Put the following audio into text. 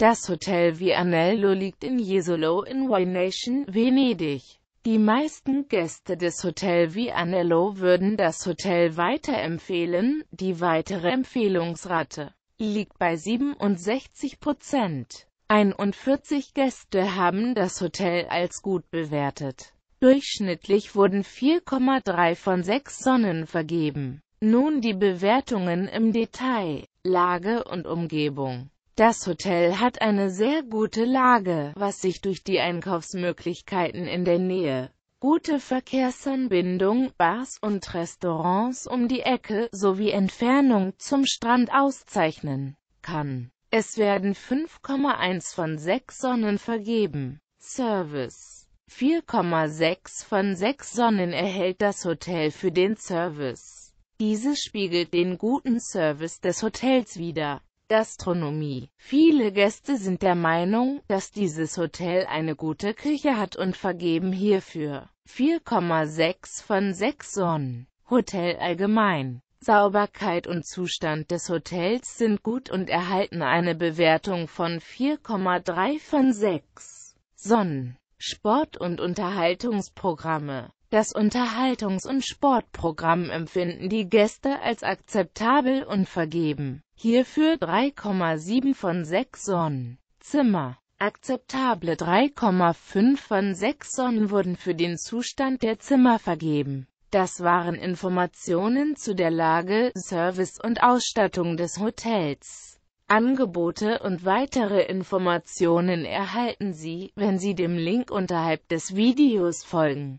Das Hotel Vianello liegt in Jesolo in Nation, Venedig. Die meisten Gäste des Hotel Vianello würden das Hotel weiterempfehlen, die weitere Empfehlungsrate liegt bei 67 Prozent. 41 Gäste haben das Hotel als gut bewertet. Durchschnittlich wurden 4,3 von 6 Sonnen vergeben. Nun die Bewertungen im Detail, Lage und Umgebung. Das Hotel hat eine sehr gute Lage, was sich durch die Einkaufsmöglichkeiten in der Nähe, gute Verkehrsanbindung, Bars und Restaurants um die Ecke sowie Entfernung zum Strand auszeichnen kann. Es werden 5,1 von 6 Sonnen vergeben. Service 4,6 von 6 Sonnen erhält das Hotel für den Service. Dieses spiegelt den guten Service des Hotels wider. Gastronomie. Viele Gäste sind der Meinung, dass dieses Hotel eine gute Küche hat und vergeben hierfür 4,6 von 6 Sonnen. Hotel allgemein. Sauberkeit und Zustand des Hotels sind gut und erhalten eine Bewertung von 4,3 von 6 Sonnen. Sport- und Unterhaltungsprogramme das Unterhaltungs- und Sportprogramm empfinden die Gäste als akzeptabel und vergeben hierfür 3,7 von 6 Sonnen. Zimmer Akzeptable 3,5 von 6 Sonnen wurden für den Zustand der Zimmer vergeben. Das waren Informationen zu der Lage, Service und Ausstattung des Hotels. Angebote und weitere Informationen erhalten Sie, wenn Sie dem Link unterhalb des Videos folgen.